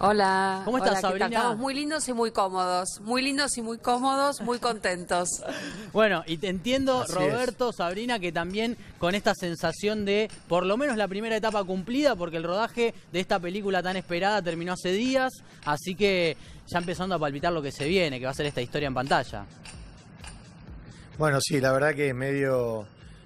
Hola. ¿Cómo estás, Sabrina? Estamos muy lindos y muy cómodos. Muy lindos y muy cómodos, muy contentos. bueno, y te entiendo, Roberto, Sabrina, que también con esta sensación de por lo menos la primera etapa cumplida, porque el rodaje de esta película tan esperada terminó hace días. Así que ya empezando a palpitar lo que se viene, que va a ser esta historia en pantalla. Bueno, sí, la verdad que es medio.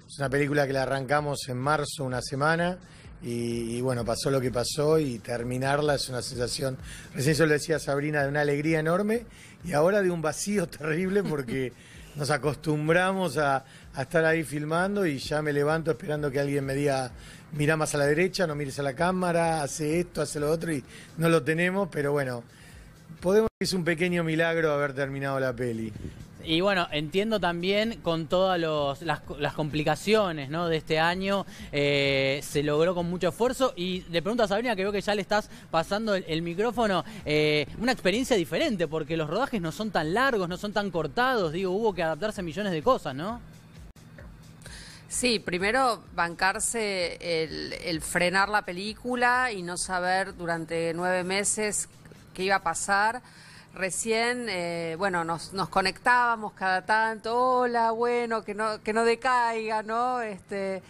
Es una película que la arrancamos en marzo, una semana y, bueno, pasó lo que pasó y terminarla es una sensación, recién yo le decía Sabrina, de una alegría enorme y ahora de un vacío terrible porque nos acostumbramos a, estar ahí filmando y ya me levanto esperando que alguien me diga, mira más a la derecha, no mires a la cámara, hace esto, hace lo otro y no lo tenemos, pero bueno, podemos es un pequeño milagro haber terminado la peli. Y bueno, entiendo también con todas las, complicaciones ¿no? de este año, eh, se logró con mucho esfuerzo. Y le pregunto a Sabrina, que veo que ya le estás pasando el, micrófono, eh, una experiencia diferente, porque los rodajes no son tan largos, no son tan cortados, digo, hubo que adaptarse a millones de cosas, ¿no? Sí, primero bancarse el, el frenar la película y no saber durante nueve meses qué iba a pasar Recién, eh, bueno, nos, nos conectábamos cada tanto, hola, bueno, que no, que no decaiga, ¿no? Este,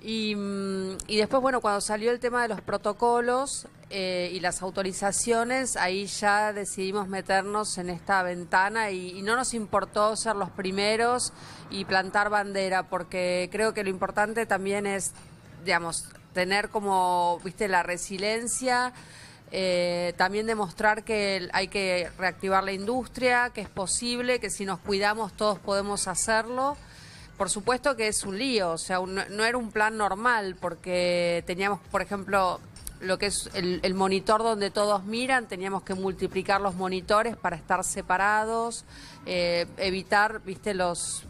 y, mm, después, bueno, cuando salió el tema de los protocolos eh, y las autorizaciones, ahí ya decidimos meternos en esta ventana y, y no nos importó ser los primeros y plantar bandera, porque creo que lo importante también es, digamos, tener como, viste, la resiliencia eh, también demostrar que hay que reactivar la industria, que es posible, que si nos cuidamos todos podemos hacerlo. Por supuesto que es un lío, o sea, no era un plan normal porque teníamos, por ejemplo, lo que es el, monitor donde todos miran, teníamos que multiplicar los monitores para estar separados, eh, evitar, viste, los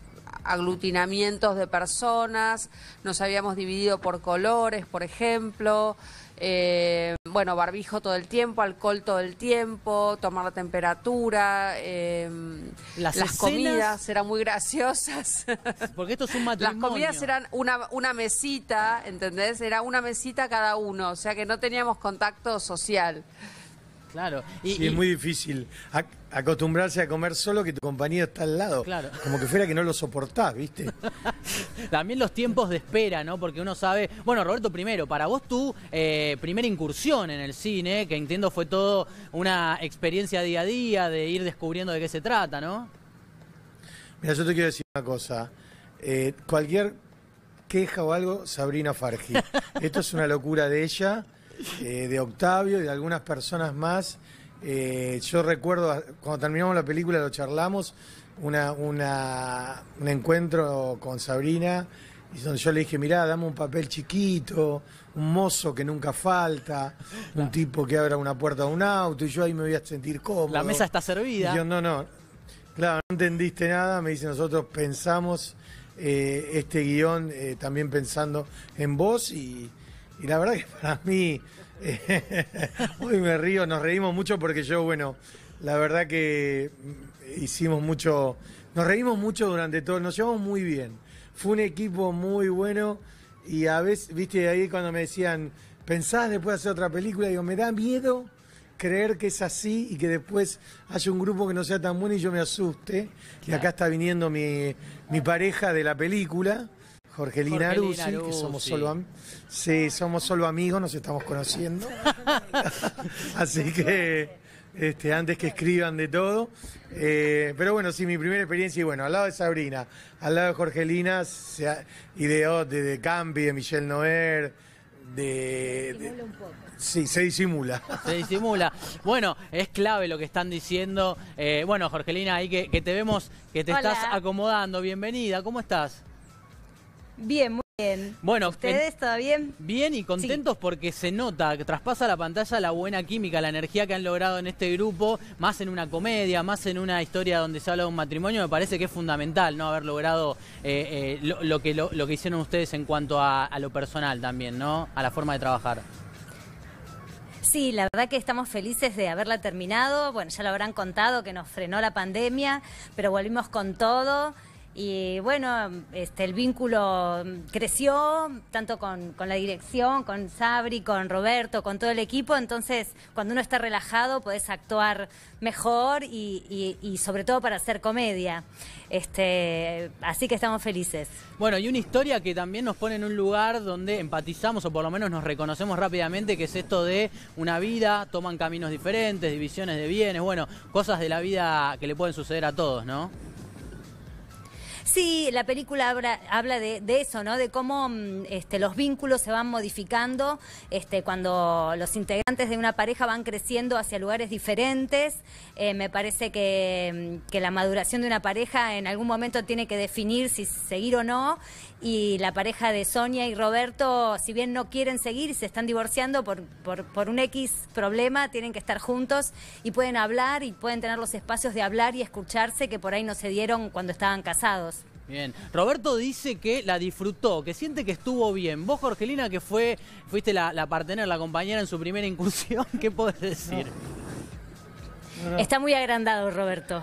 aglutinamientos de personas, nos habíamos dividido por colores, por ejemplo. Eh, bueno, barbijo todo el tiempo, alcohol todo el tiempo, tomar la temperatura, em, las, comidas eran muy graciosas. Porque esto es un matrimonio. Las comidas eran una, una mesita, ¿entendés? Era una mesita cada uno, o sea que no teníamos contacto social. Y, sí, es muy difícil acostumbrarse a comer solo que tu compañía está al lado. Como que fuera que no lo soportás, ¿viste? También los tiempos de espera, ¿no? Porque uno sabe. Bueno, Roberto, primero, para vos tu eh, primera incursión en el cine, que entiendo fue todo una experiencia día a día de ir descubriendo de qué se trata, ¿no? Mira, yo te quiero decir una cosa. Eh, cualquier queja o algo, Sabrina Fargi. Esto es una locura de ella. Eh, de Octavio y de algunas personas más. Eh, yo recuerdo, cuando terminamos la película lo charlamos, una, una, un encuentro con Sabrina, y donde yo le dije, mirá, dame un papel chiquito, un mozo que nunca falta, un tipo que abra una puerta a un auto, y yo ahí me voy a sentir cómodo. La mesa está servida. yo, no, no, claro, no entendiste nada, me dice, nosotros pensamos eh, este guión también pensando en vos y y la verdad que para mí, eh, hoy me río, nos reímos mucho porque yo, bueno, la verdad que hicimos mucho, nos reímos mucho durante todo, nos llevamos muy bien. Fue un equipo muy bueno y a veces, viste, ahí cuando me decían, pensás después hacer otra película, digo, me da miedo creer que es así y que después haya un grupo que no sea tan bueno y yo me asuste. Y acá está viniendo mi, mi pareja de la película Jorgelina Jorge que somos solo, somos solo amigos, nos estamos conociendo. Así que este, antes que escriban de todo. Eh, pero bueno, sí, mi primera experiencia, y bueno, al lado de Sabrina, al lado de Jorgelina, se y de, de, Campi, de Michelle Noer, de, se Sí, se disimula. Se disimula. Bueno, es clave lo que están diciendo. Eh, bueno, Jorgelina, ahí que, que, te vemos, que te estás acomodando. Bienvenida, ¿cómo estás? Bien, muy bien. Bueno, ¿ustedes todavía bien? Bien y contentos porque se nota, que traspasa la pantalla la buena química, la energía que han logrado en este grupo, más en una comedia, más en una historia donde se habla de un matrimonio, me parece que es fundamental no haber logrado eh, eh, lo, que, hicieron ustedes en cuanto a, a lo personal también, ¿no? A la forma de trabajar. Sí, la verdad que estamos felices de haberla terminado. Bueno, ya lo habrán contado que nos frenó la pandemia, pero volvimos con todo. Y bueno, este, el vínculo mm, creció tanto con, la dirección, con Sabri, con Roberto, con todo el equipo. Entonces, cuando uno está relajado, puedes actuar mejor y, y sobre todo para hacer comedia. Este, así que estamos felices. Bueno, y una historia que también nos pone en un lugar donde empatizamos o por lo menos nos reconocemos rápidamente, que es esto de una vida, toman caminos diferentes, divisiones de bienes, bueno, cosas de la vida que le pueden suceder a todos, ¿no? Sí, la película habla, de, eso, ¿no? De cómo mm, este, los vínculos se van modificando este, cuando los integrantes de una pareja van creciendo hacia lugares diferentes. Eh, me parece mm, que la maduración de una pareja en algún momento tiene que definir si seguir o no y la pareja de Sonia y Roberto, si bien no quieren seguir, se están divorciando por, por, un X problema, tienen que estar juntos y pueden hablar y pueden tener los espacios de hablar y escucharse que por ahí no se dieron cuando estaban casados. Bien, Roberto dice que la disfrutó, que siente que estuvo bien. Vos, Jorgelina, que fue, fuiste la, la la compañera en su primera incursión, ¿qué podés decir? Está muy agrandado, Roberto.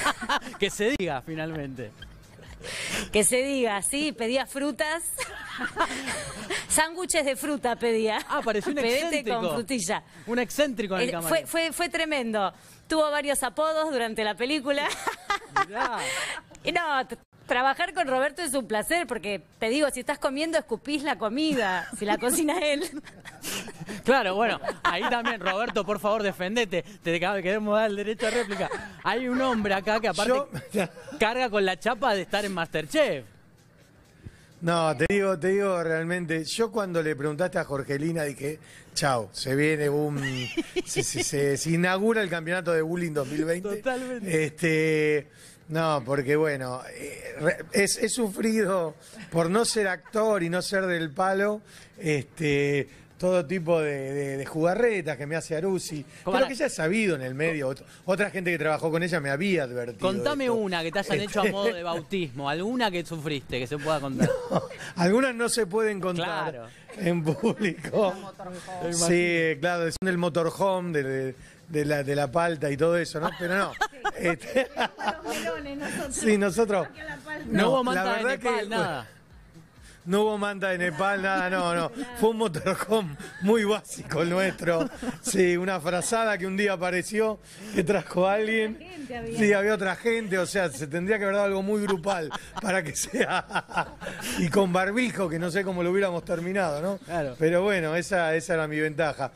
que se diga, finalmente que se diga, sí, pedía frutas, sándwiches de fruta pedía. Ah, un excéntrico. con frutilla. Un excéntrico en el, el eh, fue, fue tremendo. Tuvo varios apodos durante la película. y no, Trabajar con Roberto es un placer porque te digo, si estás comiendo, escupís la comida, si la cocina él. Claro, bueno, ahí también, Roberto, por favor, defendete. Te queremos dar el derecho a réplica. Hay un hombre acá que aparte carga con la chapa de estar en Masterchef. No, te digo, te digo realmente, yo cuando le preguntaste a Jorgelina dije, chao, se viene un... Se, se, inaugura el campeonato de bullying 2020. Totalmente. Este, no, porque bueno, he eh, sufrido por no ser actor y no ser del palo, este, todo tipo de, jugarretas que me hace Arusi. Pero que ya he sabido en el medio. Otra, gente que trabajó con ella me había advertido. Contame una que te hayan hecho a modo de bautismo. Alguna que sufriste que se pueda contar. algunas no se pueden contar en público. Sí, claro, son del motorhome, de la, de la palta y todo eso, ¿no? Pero no. Este, sí, nosotros. No, hubo manta de Nepal, nada. No hubo manta de Nepal, nada, no, no. Fue un motorhome muy básico el nuestro. Sí, una frazada que un día apareció, que trajo a alguien. Sí, había otra gente, o sea, se tendría que haber dado algo muy grupal para que sea. Y con barbijo, que no sé cómo lo hubiéramos terminado, ¿no? Claro. Pero bueno, esa, esa era mi ventaja.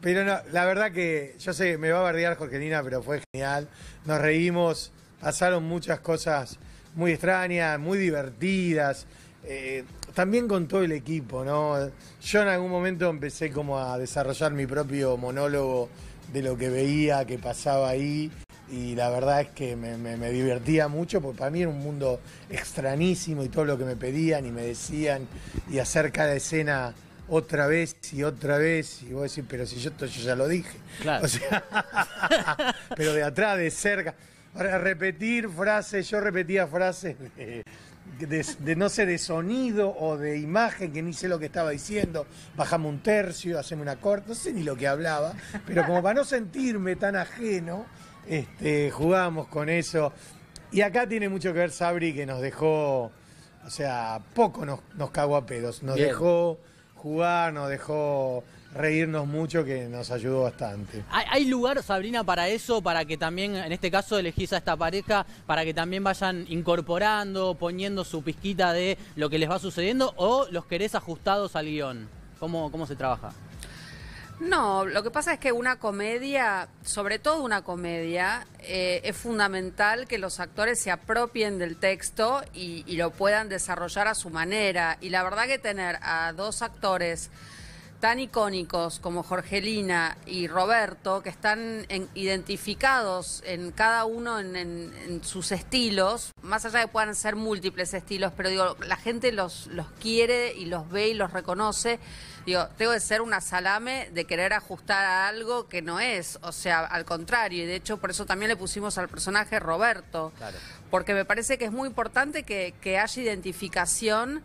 Pero no, la verdad que yo sé, me va a bardear Jorgelina, pero fue genial. Nos reímos, pasaron muchas cosas muy extrañas, muy divertidas. Eh, también con todo el equipo, ¿no? Yo en algún momento empecé como a desarrollar mi propio monólogo de lo que veía que pasaba ahí y la verdad es que me, me, divertía mucho porque para mí era un mundo extrañísimo y todo lo que me pedían y me decían y hacer cada escena otra vez y otra vez, y vos decís, pero si yo, ya lo dije. Claro. pero de atrás, de cerca. Ahora, repetir frases, yo repetía frases de, no sé, de sonido o de imagen, que ni sé lo que estaba diciendo. bajamos un tercio, haceme una corta, no sé ni lo que hablaba, pero como para no sentirme tan ajeno, este, jugamos con eso. Y acá tiene mucho que ver Sabri, que nos dejó, o sea, poco nos, nos cagó a pedos, nos dejó jugar, nos dejó reírnos mucho, que nos ayudó bastante. ¿Hay lugar, Sabrina, para eso? Para que también, en este caso, elegís a esta pareja, para que también vayan incorporando, poniendo su pizquita de lo que les va sucediendo, o los querés ajustados al guión? ¿Cómo, cómo se trabaja? No, lo que pasa es que una comedia, sobre todo una comedia, eh, es fundamental que los actores se apropien del texto y, y lo puedan desarrollar a su manera. Y la verdad que tener a dos actores tan icónicos como Jorgelina y Roberto, que están identificados en cada uno en, sus estilos, más allá de que puedan ser múltiples estilos, pero digo, la gente los, los quiere y los ve y los reconoce. Digo, tengo que ser una salame de querer ajustar a algo que no es, o sea, al contrario, y de hecho por eso también le pusimos al personaje Roberto, porque me parece que es muy importante que haya identificación.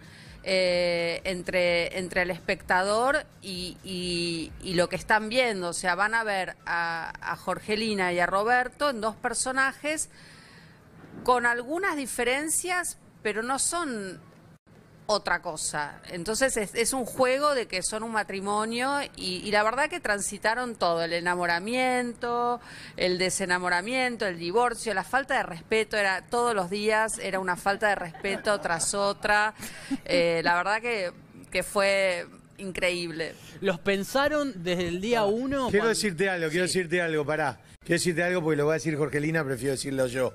Eh, entre, entre el espectador y, y, y, lo que están viendo. O sea, van a ver a, a Jorgelina y a Roberto en dos personajes con algunas diferencias, pero no son otra cosa. Entonces es, un juego de que son un matrimonio y, la verdad que transitaron todo, el enamoramiento, el desenamoramiento, el divorcio, la falta de respeto, era todos los días era una falta de respeto tras otra. Eh, la verdad que, que fue increíble. ¿Los pensaron desde el día uno? Quiero decirte algo, quiero decirte algo, pará. Quiero decirte algo porque lo voy a decir Jorgelina, prefiero decirlo yo.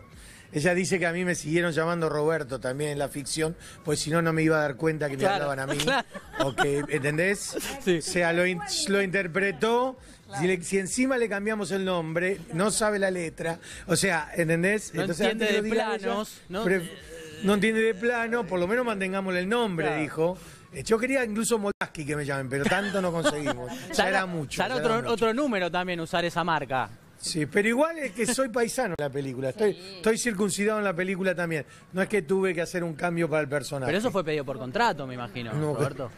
Ella dice que a mí me siguieron llamando Roberto también en la ficción, pues si no, no me iba a dar cuenta que me hablaban a mí. ¿entendés? O sea, lo, interpretó. Si, encima le cambiamos el nombre, no sabe la letra. O sea, ¿entendés? No Entonces, entiende de planos. no, entiende de plano, por lo menos mantengámosle el nombre, dijo. Eh, yo quería incluso Molaski que me llamen, pero tanto no conseguimos. ya era mucho. Será otro, otro número también usar esa marca. Sí, pero igual es que soy paisano en la película. Estoy, estoy circuncidado en la película también. No es que tuve que hacer un cambio para el personaje. Pero eso fue pedido por contrato, me imagino, Roberto.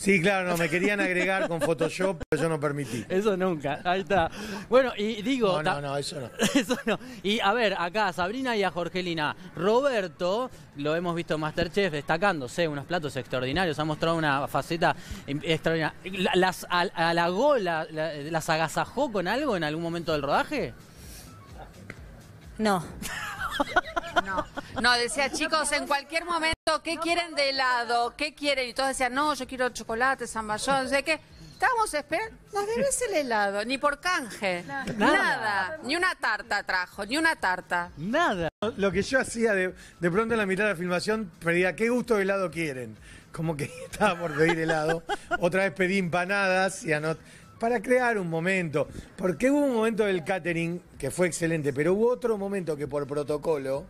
Sí, claro, no, me querían agregar con Photoshop, pero yo no permití. Eso nunca, ahí está. Bueno, y digo... No, no, no, eso no. Eso no. Y a ver, acá a Sabrina y a Jorgelina. Roberto, lo hemos visto en Masterchef destacándose, unos platos extraordinarios, ha mostrado una faceta em, extraordinaria. ¿Las halagó, la, la, las agasajó con algo en algún momento del rodaje? No. No. decía, chicos, en cualquier momento, ¿qué quieren de helado? ¿Qué quieren? Y todos decían, no, yo quiero chocolate, zamballón, no sé qué. Estábamos esperando, nos debes el helado, ni por canje, nada. ni una tarta trajo, ni una tarta. Nada. Lo que yo hacía de, de pronto en la mitad de la filmación, pedía, ¿qué gusto de helado quieren? Como que estaba por pedir helado. Otra vez pedí empanadas y anoté para crear un momento. Porque hubo un momento del catering que fue excelente, pero hubo otro momento que por protocolo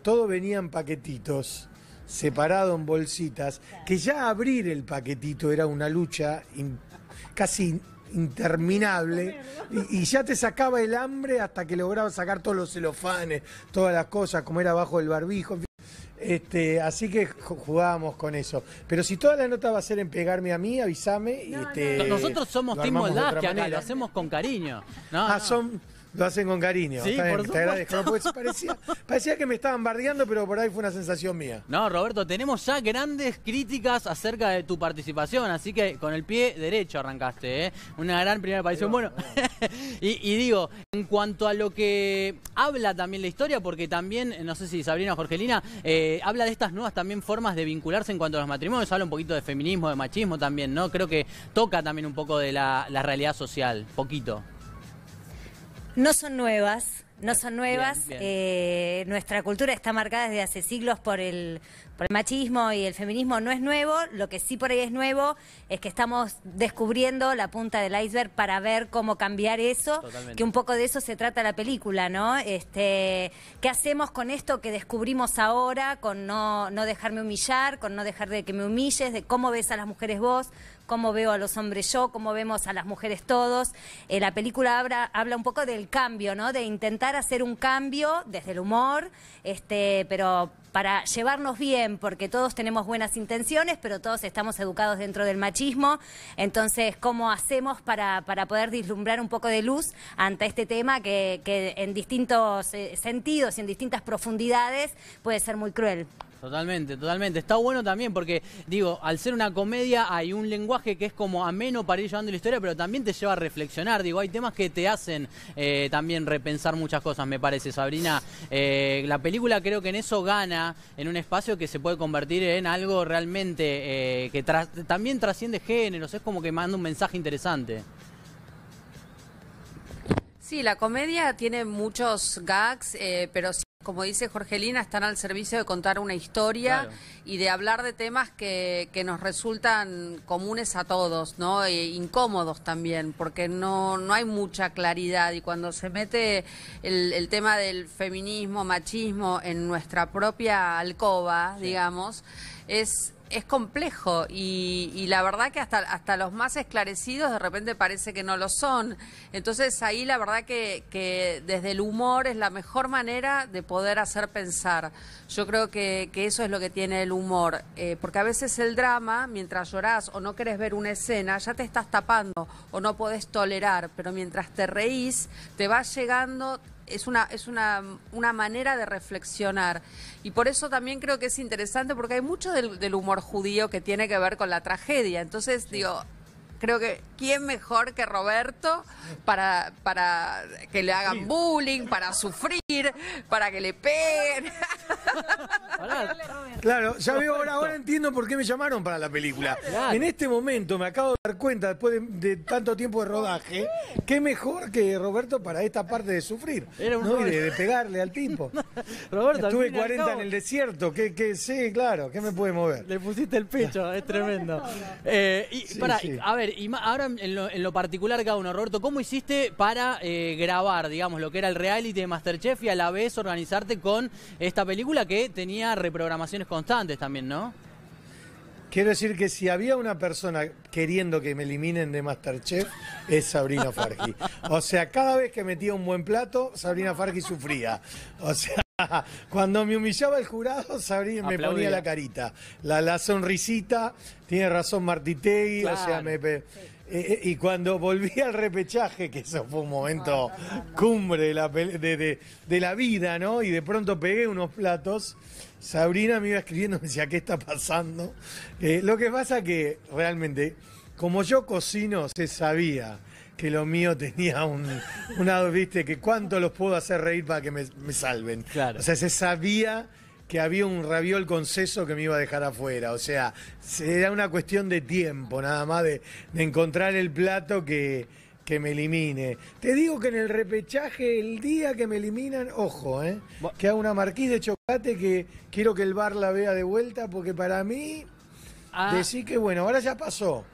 todo venía en paquetitos, separado en bolsitas, que ya abrir el paquetito era una lucha casi interminable y, ya te sacaba el hambre hasta que lograba sacar todos los celofanes, todas las cosas, como era bajo el barbijo. Este, así que jugábamos con eso. Pero si toda la nota va a ser en pegarme a mí, avísame. Este, Nosotros somos Team que lo hacemos con cariño. No, ah, lo hacen con cariño. Sí, por te pues, parecía, que me estaban bardeando, pero por ahí fue una sensación mía. No, Roberto, tenemos ya grandes críticas acerca de tu participación, así que con el pie derecho arrancaste, ¿eh? Una gran primera aparición. bueno, y, digo, en cuanto a lo que habla también la historia, porque también, eh, no sé si Sabrina o Jorgelina, eh, habla de estas nuevas también formas de vincularse en cuanto a los matrimonios, habla un poquito de feminismo, de machismo también, ¿no? Creo que toca también un poco de la realidad social, poquito. No son nuevas, no son nuevas. Eh, nuestra cultura está marcada desde hace siglos por el el machismo y el feminismo no es nuevo, lo que sí por ahí es nuevo es que estamos descubriendo la punta del iceberg para ver cómo cambiar eso, que un poco de eso se trata la película, ¿no? Este, ¿Qué hacemos con esto que descubrimos ahora, con no, no dejarme humillar, con no dejar de que me humilles, de cómo ves a las mujeres vos, cómo veo a los hombres yo, cómo vemos a las mujeres todos. Eh, la película habla, habla, un poco del cambio, ¿no? De intentar hacer un cambio desde el humor, este, pero para llevarnos bien, porque todos tenemos buenas intenciones, pero todos estamos educados dentro del machismo. Entonces, ¿cómo hacemos para, poder vislumbrar un poco de luz ante este tema que, en distintos eh, sentidos y en distintas profundidades puede ser muy cruel? Totalmente, totalmente. Está bueno también porque, digo, al ser una comedia hay un lenguaje que es como ameno para ir llevando la historia, pero también te lleva a reflexionar. Digo, hay temas que te hacen eh, también repensar muchas cosas, me parece, Sabrina. Eh, la película creo que en eso gana, en un espacio que se puede convertir en algo realmente eh, que también trasciende géneros, es como que manda un mensaje interesante. Sí, la comedia tiene muchos gags, pero sí. Como dice Jorgelina, están al servicio de contar una historia y de hablar de temas que, que, nos resultan comunes a todos, ¿no? E incómodos también, porque no, no hay mucha claridad. Y cuando se mete el, tema del feminismo, machismo en nuestra propia alcoba, digamos, es es complejo y, la verdad que hasta, hasta los más esclarecidos de repente parece que no lo son. Entonces ahí la verdad que, desde el humor es la mejor manera de poder hacer pensar. Yo creo que, eso es lo que tiene el humor, eh, porque a veces el drama, mientras lloras o no querés ver una escena, ya te estás tapando o no podés tolerar, pero mientras te reís, te va llegando es una, es una, una manera de reflexionar. Y por eso también creo que es interesante porque hay mucho del, humor judío que tiene que ver con la tragedia. Entonces, digo, Creo que quién mejor que Roberto para, para que le hagan bullying, para sufrir, para que le peguen. Claro, ya veo, ahora, ahora entiendo por qué me llamaron para la película. En este momento me acabo de dar cuenta, después de, tanto tiempo de rodaje, qué mejor que Roberto para esta parte de sufrir, Era un ¿no? y de, pegarle al tipo. Roberto, Estuve 40 en el desierto, que, que sí, claro, ¿qué me puede mover? Le pusiste el pecho, es tremendo. Eh, y, para, a ver, y ahora en lo, particular cada uno, Roberto, ¿cómo hiciste para eh, grabar, digamos, lo que era el reality de Masterchef y a la vez organizarte con esta película que tenía reprogramaciones constantes también, ¿no? Quiero decir que si había una persona queriendo que me eliminen de Masterchef, es Sabrina Fargi. O sea, cada vez que metía un buen plato, Sabrina Fargi sufría. O sea, Cuando me humillaba el jurado, Sabrina me ponía la carita, la, sonrisita, tiene razón Martitegui, o sea, eh, eh, y cuando volví al repechaje, que eso fue un momento cumbre de la, vida, ¿no? Y de pronto pegué unos platos, Sabrina me iba escribiendo, me decía, ¿qué está pasando? Eh, lo que pasa que realmente, como yo cocino, se sabía que lo mío tenía un, lado viste, que cuánto los puedo hacer reír para que me, salven. Claro. O sea, se sabía que había un rabiol con que me iba a dejar afuera. O sea, era una cuestión de tiempo, nada más, de, encontrar el plato que, que me elimine. Te digo que en el repechaje, el día que me eliminan, ojo, ¿eh? que hago una marquise de chocolate que quiero que el bar la vea de vuelta, porque para mí, ah. decir que bueno, ahora ya pasó.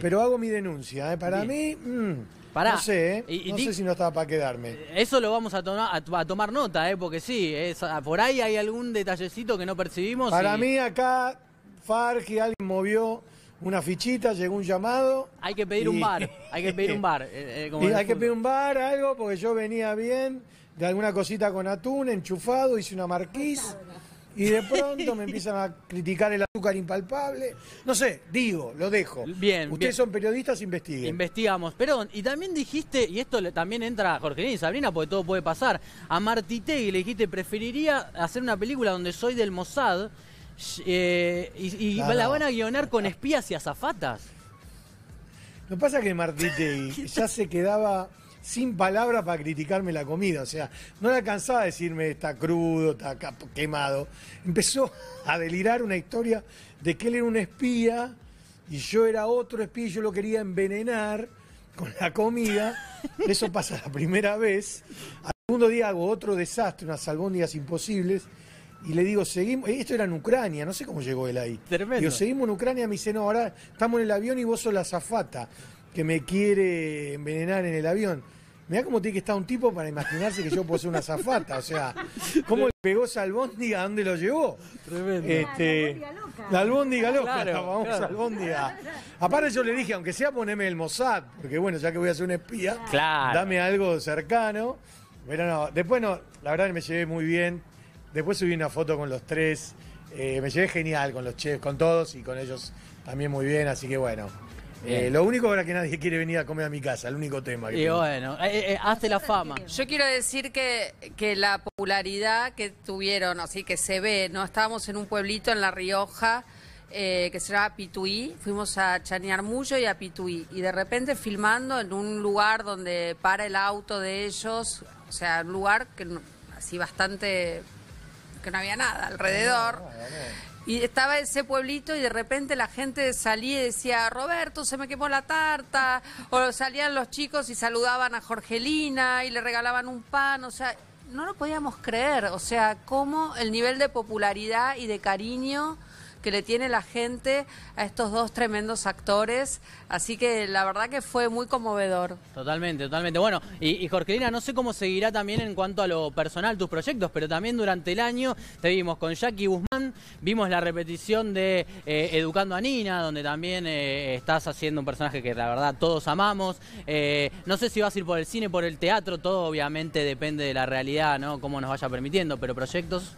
Pero hago mi denuncia. ¿eh? Para mí, mm, no sé, ¿eh? no sé si no estaba para quedarme. Eso lo vamos a, tomar, a, tomar nota, ¿eh? porque sí, ah, por ahí hay algún detallecito que no percibimos. Para mí acá, Fargi, alguien movió una fichita, llegó un llamado. Hay que pedir un bar, hay que pedir un bar. Eh, eh, hay que pedir un bar, algo, porque yo venía bien de alguna cosita con atún, enchufado, hice una marquís y de pronto me empiezan a criticar el azúcar impalpable. No sé, digo, lo dejo. Bien. Ustedes son periodistas, investiguen. Investigamos. Perdón, y también dijiste, y esto también entra a Jorge y Sabrina, porque todo puede pasar, a Martite y le dijiste, preferiría hacer una película donde soy del Mossad eh, y, la van a guionar con espías y azafatas. Lo que pasa es que Martite ya se quedaba sin palabras para criticarme la comida. O sea, no le cansaba de decirme está crudo, está quemado. Empezó a delirar una historia de que él era un espía y yo era otro espía y yo lo quería envenenar con la comida. Eso pasa la primera vez. Al segundo día hago otro desastre, unas albóndigas imposibles. Y le digo, seguimos, eh, esto era en Ucrania, no sé cómo llegó él ahí. Tremendo. Digo, seguimos en Ucrania, me dice, no, ahora estamos en el avión y vos sos la zafata que me quiere envenenar en el avión. Mirá cómo tiene que estar un tipo para imaginarse que yo puedo ser una zafata. O sea, cómo le pegó esa albóndiga, ¿a dónde lo llevó? Tremendo. Este, la albóndiga loca. La albóndiga loca, vamos Aparte yo le dije, aunque sea poneme el Mossad, porque bueno, ya que voy a ser un espía, dame algo cercano. Pero no, después no, la verdad me llevé muy bien. Después subí una foto con los tres. Eh, me llevé genial con los chefs, con todos y con ellos también muy bien, así que bueno. Eh, lo único ahora que nadie quiere venir a comer a mi casa, el único tema. y bueno, eh, eh la fama. Yo quiero decir que, que la popularidad que tuvieron, así que se ve, ¿no? Estábamos en un pueblito en La Rioja. Eh, que se llama Pituí, fuimos a mucho y a Pituí, y de repente filmando en un lugar donde para el auto de ellos, o sea, un lugar que así bastante, que no había nada alrededor. Ah, y estaba ese pueblito y de repente la gente salía y decía, Roberto, se me quemó la tarta. O salían los chicos y saludaban a Jorgelina y le regalaban un pan. O sea, no lo podíamos creer. O sea, cómo el nivel de popularidad y de cariño que le tiene la gente a estos dos tremendos actores. Así que la verdad que fue muy conmovedor. Totalmente, totalmente. Bueno, y, Jorgelina, no sé cómo seguirá también en cuanto a lo personal tus proyectos, pero también durante el año te vimos con Jackie Guzmán, vimos la repetición de eh, Educando a Nina, donde también eh, estás haciendo un personaje que la verdad todos amamos. Eh, no sé si vas a ir por el cine, por el teatro, todo obviamente depende de la realidad, ¿no? Cómo nos vaya permitiendo, pero proyectos.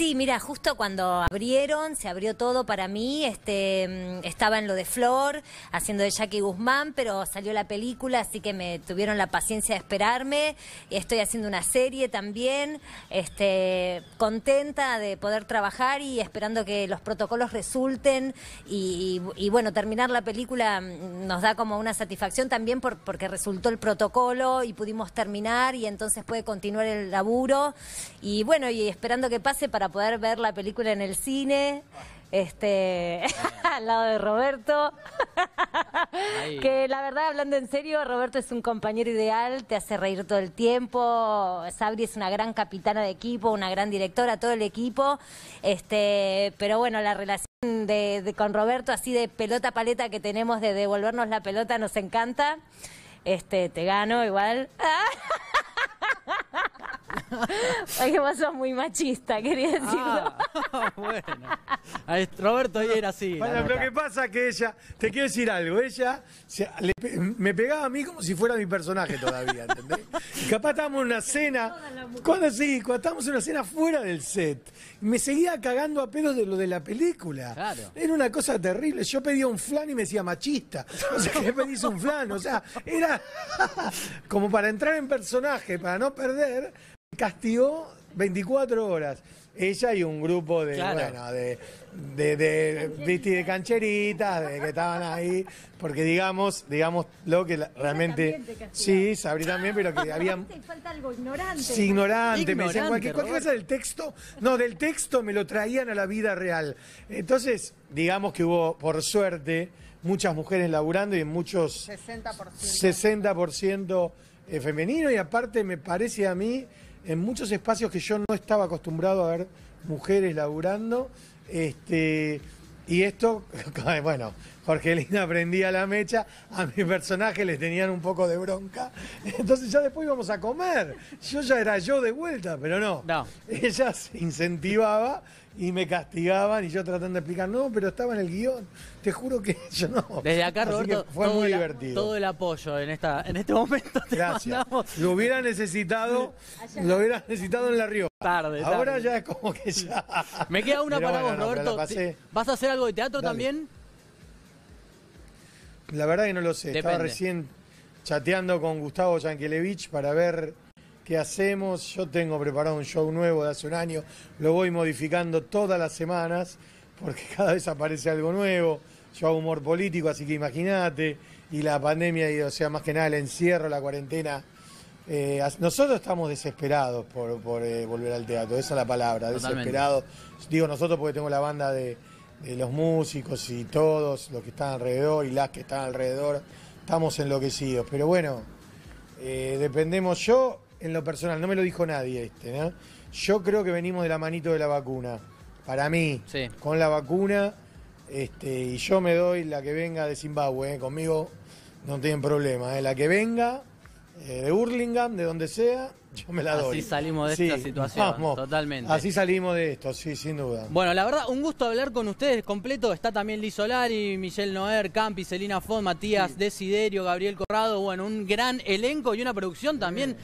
Sí, mira, justo cuando abrieron, se abrió todo para mí, este, mm, estaba en lo de Flor, haciendo de Jackie Guzmán, pero salió la película, así que me tuvieron la paciencia de esperarme. Estoy haciendo una serie también, este, contenta de poder trabajar y esperando que los protocolos resulten y, bueno, terminar la película mm, nos da como una satisfacción también porque resultó el protocolo y pudimos terminar y entonces puede continuar el laburo y bueno, y esperando que pase para poder ver la película en el cine. Este, al lado de Roberto, que la verdad, hablando en serio, Roberto es un compañero ideal, te hace reír todo el tiempo, Sabri es una gran capitana de equipo, una gran directora, todo el equipo, este, pero bueno, la relación con Roberto, así de pelota paleta que tenemos, de devolvernos la pelota, nos encanta, este, te gano igual. Hay que pasó muy machista, quería ah, decirlo. bueno. Roberto hoy era así. lo que pasa es que ella, te quiero decir algo, ella me pegaba a mí como si fuera mi personaje todavía, ¿entendés? Capaz estábamos una cena, cuando sí, cuando estábamos en una cena fuera del set, me seguía cagando a pedos de lo de la película. Era una cosa terrible. Yo pedía un flan y me decía machista. O sea, que pedís un flan? O sea, era como para entrar en personaje, para no perder, castigó 24 horas. Ella y un grupo de, bueno, de, de, de, de cancheritas, de que estaban ahí, porque digamos, digamos lo que realmente. Sí, sabría también, pero que ah, había. falta algo ignorante. ignorante, me decían cualquier, cosa del texto. No, del texto me lo traían a la vida real. Entonces, digamos que hubo, por suerte, muchas mujeres laburando y muchos. 60%. 60% eh, femenino, y aparte me parece a mí en muchos espacios que yo no estaba acostumbrado a ver mujeres laburando. Este, y esto, bueno, Lina prendía la mecha, a mi personaje les tenían un poco de bronca. Entonces ya después íbamos a comer. Yo ya era yo de vuelta, pero no. Ella se incentivaba y me castigaban y yo tratando de explicar, no, pero estaba en el guión, te juro que yo no. Desde acá, Roberto, fue todo muy el, divertido. Todo el apoyo en esta en este momento. Lo hubiera necesitado, lo hubiera necesitado en La rio Tarde, tarde, Ahora ya es como que ya. Me queda una para vos, Roberto. ¿Vas a hacer algo de teatro también? La verdad que no lo sé. Estaba recién chateando con Gustavo Yankelevich para ver que hacemos. Yo tengo preparado un show nuevo de hace un año, lo voy modificando todas las semanas porque cada vez aparece algo nuevo. Yo hago humor político, así que imagínate. Y la pandemia, y, o sea, más que nada el encierro, la cuarentena. Eh, nosotros estamos desesperados por, eh, volver al teatro, esa es la palabra, desesperados. Digo nosotros porque tengo la banda de, los músicos y todos los que están alrededor y las que están alrededor. Estamos enloquecidos, pero bueno, eh, dependemos yo en lo personal, no me lo dijo nadie este, ¿no? Yo creo que venimos de la manito de la vacuna. Para mí, con la vacuna, este, y yo me doy la que venga de Zimbabue, ¿eh? conmigo no tienen problema. ¿eh? La que venga, eh, de Hurlingham, de donde sea, yo me la doy. Así salimos de esta situación, totalmente. Así salimos de esto, sí, sin duda. Bueno, la verdad, un gusto hablar con ustedes completo. Está también Liz Solari, Michelle Noer, Campi, Celina Font, Matías Desiderio, Gabriel Corrado. Bueno, un gran elenco y una producción también.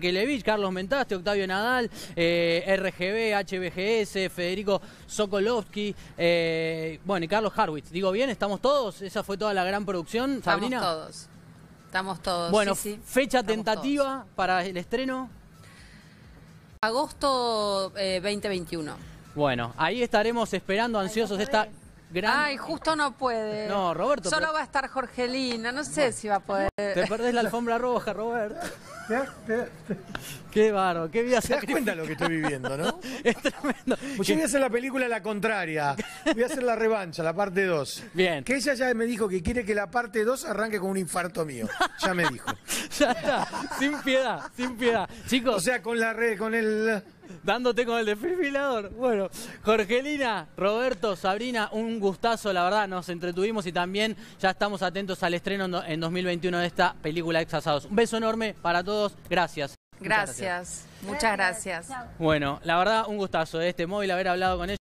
Kelevich, Carlos Mentaste, Octavio Nadal, eh, RGB, HBGS, Federico Sokolovsky, eh, bueno, y Carlos Harwitz. Digo bien, ¿estamos todos? Esa fue toda la gran producción. Estamos todos. Estamos todos. Bueno, fecha tentativa para el estreno. Agosto 2021. Eh, bueno, ahí estaremos esperando ansiosos esta gran... Ay, justo no puede. No, Roberto. Solo va a estar Jorgelina, no sé si va a poder. Te perdés la alfombra roja, Roberto. Qué bárbaro, qué vida lo que estoy viviendo, no? es tremendo. yo pues voy a hacer la película la contraria. Voy a hacer la revancha, la parte 2. Bien. Que ella ya me dijo que quiere que la parte 2 arranque con un infarto mío. Ya me dijo. ya está. Sin piedad, sin piedad. Chicos. O sea, con la red, con el dándote con el desfilador Bueno, Jorgelina, Roberto, Sabrina, un gustazo, la verdad, nos entretuvimos y también ya estamos atentos al estreno en 2021 de esta película Exasados. Un beso enorme para todos, gracias. Gracias, muchas gracias. Muchas gracias. Bueno, la verdad, un gustazo de este móvil haber hablado con ellos.